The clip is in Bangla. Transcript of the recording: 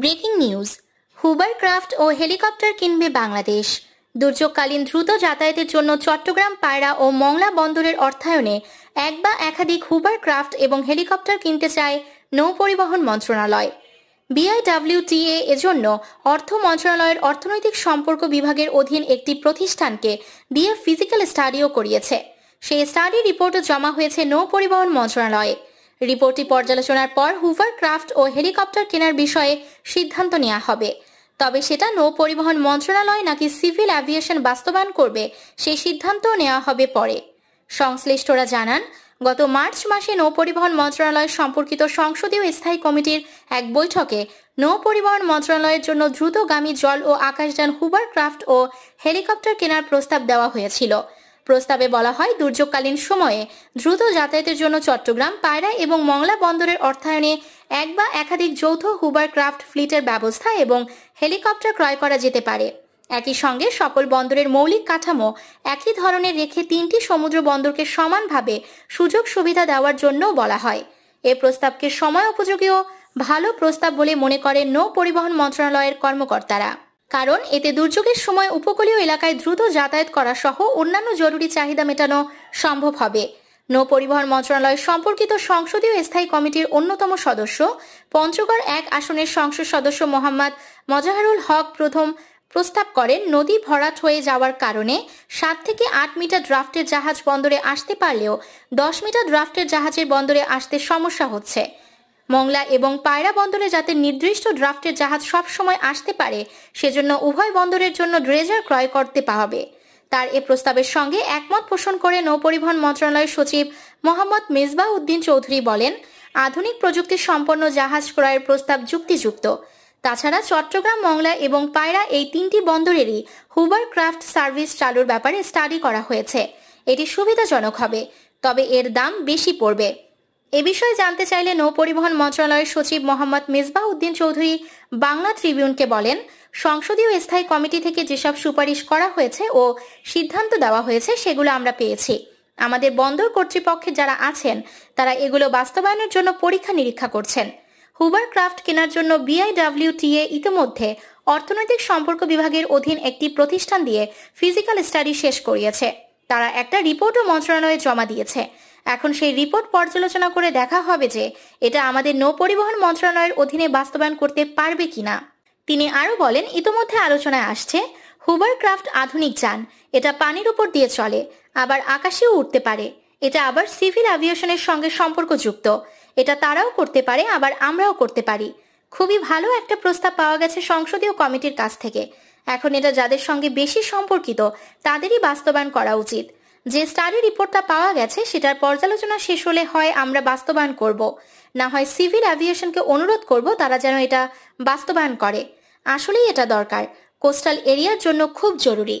ব্রেকিং নিউজ হুবার ক্রাফ্ট ও হেলিকপ্টার কিনবে বাংলাদেশ দুর্যোগকালীন দ্রুত যাতায়াতের জন্য চট্টগ্রাম পায়রা ও মংলা বন্দরের অর্থায়নে এক বা একাধিক হুবার ক্রাফ্ট এবং হেলিকপ্টার কিনতে চায় নৌপরিবহন মন্ত্রণালয় মন্ত্রণালয় বিআইডাব্লিউটিএ এজন্য অর্থ মন্ত্রণালয়ের অর্থনৈতিক সম্পর্ক বিভাগের অধীন একটি প্রতিষ্ঠানকে বিএ ফিজিক্যাল স্টাডিও করিয়েছে সেই স্টাডি রিপোর্টও জমা হয়েছে নৌপরিবহন মন্ত্রণালয়ে রিপোর্টটি পর্যালোচনার পর হুভারক্রাফট ও হেলিকপ্টার কেনার বিষয়ে সিদ্ধান্ত নেওয়া হবে তবে সেটা নৌ পরিবহন মন্ত্রণালয় নাকি সিভিল অ্যাভিয়েশন বাস্তবায়ন করবে সেই সিদ্ধান্ত নেওয়া হবে পরে সংশ্লিষ্টরা জানান গত মার্চ মাসে নৌ পরিবহন মন্ত্রণালয় সম্পর্কিত সংসদীয় স্থায়ী কমিটির এক বৈঠকে নৌ পরিবহন মন্ত্রণালয়ের জন্য দ্রুতগামী জল ও আকাশযান হুবারক্রাফট ও হেলিকপ্টার কেনার প্রস্তাব দেওয়া হয়েছিল প্রস্তাবে বলা হয় দুর্যোগকালীন সময়ে দ্রুত যাতায়াতের জন্য চট্টগ্রাম পায়রা এবং মংলা বন্দরের অর্থায়নে এক বা একাধিক যৌথ হুবার ক্রাফট ফ্লিটের ব্যবস্থা এবং হেলিকপ্টার ক্রয় করা যেতে পারে একই সঙ্গে সকল বন্দরের মৌলিক কাঠামো একই ধরনের রেখে তিনটি সমুদ্র বন্দরকে সমানভাবে সুযোগ সুবিধা দেওয়ার জন্যও বলা হয় এ প্রস্তাবকে সময় উপযোগী ও ভালো প্রস্তাব বলে মনে করেন নৌ পরিবহন মন্ত্রণালয়ের কর্মকর্তারা কারণ এতে দুর্যোগের সময় উপকূলীয় এলাকায় দ্রুত যাতায়াত করা সহ অন্যান্য জরুরি চাহিদা মেটানো সম্ভব হবে নৌ পরিবহন মন্ত্রণালয় সম্পর্কিত সংসদীয় স্থায়ী কমিটির অন্যতম সদস্য পঞ্চগড় এক আসনের সংসদ সদস্য মোহাম্মদ মজাহারুল হক প্রথম প্রস্তাব করেন নদী ভরাট হয়ে যাওয়ার কারণে সাত থেকে আট মিটার ড্রাফটের জাহাজ বন্দরে আসতে পারলেও দশ মিটার ড্রাফটের জাহাজের বন্দরে আসতে সমস্যা হচ্ছে মংলা এবং পায়রা বন্দরে যাতে নির্দিষ্ট ড্রাফটের জাহাজ সবসময় আসতে পারে সেজন্য উভয় বন্দরের জন্য ড্রেজার ক্রয় করতে হবে তার এ প্রস্তাবের সঙ্গে একমত পোষণ করে নৌপরিবহন মন্ত্রণালয়ের সচিব মোহাম্মদ মেজবা উদ্দিন চৌধুরী বলেন আধুনিক প্রযুক্তি সম্পন্ন জাহাজ ক্রয়ের প্রস্তাব যুক্তিযুক্ত তাছাড়া চট্টগ্রাম মংলা এবং পায়রা এই তিনটি বন্দরেরই হুবার ক্রাফট সার্ভিস চালুর ব্যাপারে স্টাডি করা হয়েছে এটি সুবিধাজনক হবে তবে এর দাম বেশি পড়বে এ বিষয়ে জানতে চাইলে নৌ পরিবহন মন্ত্রণালয়ের সচিব মোহাম্মদ মেজবা উদ্দিন চৌধুরী বাংলা ট্রিবিউনকে বলেন সংসদীয় স্থায়ী কমিটি থেকে যেসব সুপারিশ করা হয়েছে ও সিদ্ধান্ত দেওয়া হয়েছে সেগুলো আমরা পেয়েছি আমাদের বন্দর কর্তৃপক্ষে যারা আছেন তারা এগুলো বাস্তবায়নের জন্য পরীক্ষা নিরীক্ষা করছেন হুবার ক্রাফট কেনার জন্য বিআইডাব্লিউটিএ ইতিমধ্যে অর্থনৈতিক সম্পর্ক বিভাগের অধীন একটি প্রতিষ্ঠান দিয়ে ফিজিক্যাল স্টাডি শেষ করিয়েছে তারা একটা রিপোর্টও মন্ত্রণালয়ে জমা দিয়েছে এখন সেই রিপোর্ট পর্যালোচনা করে দেখা হবে যে এটা আমাদের নৌ পরিবহন মন্ত্রণালয়ের অধীনে বাস্তবায়ন করতে পারবে কিনা তিনি আরও বলেন ইতোমধ্যে আলোচনায় আসছে হুবারক্রাফট আধুনিক যান এটা পানির উপর দিয়ে চলে আবার আকাশেও উঠতে পারে এটা আবার সিভিল অ্যাভিয়েশনের সঙ্গে সম্পর্কযুক্ত এটা তারাও করতে পারে আবার আমরাও করতে পারি খুবই ভালো একটা প্রস্তাব পাওয়া গেছে সংসদীয় কমিটির কাছ থেকে এখন এটা যাদের সঙ্গে বেশি সম্পর্কিত তাদেরই বাস্তবায়ন করা উচিত যে স্টাডি রিপোর্টটা পাওয়া গেছে সেটার পর্যালোচনা শেষ হলে হয় আমরা বাস্তবায়ন করব না হয় সিভিল অ্যাভিয়েশনকে অনুরোধ করব তারা যেন এটা বাস্তবায়ন করে আসলেই এটা দরকার কোস্টাল এরিয়ার জন্য খুব জরুরি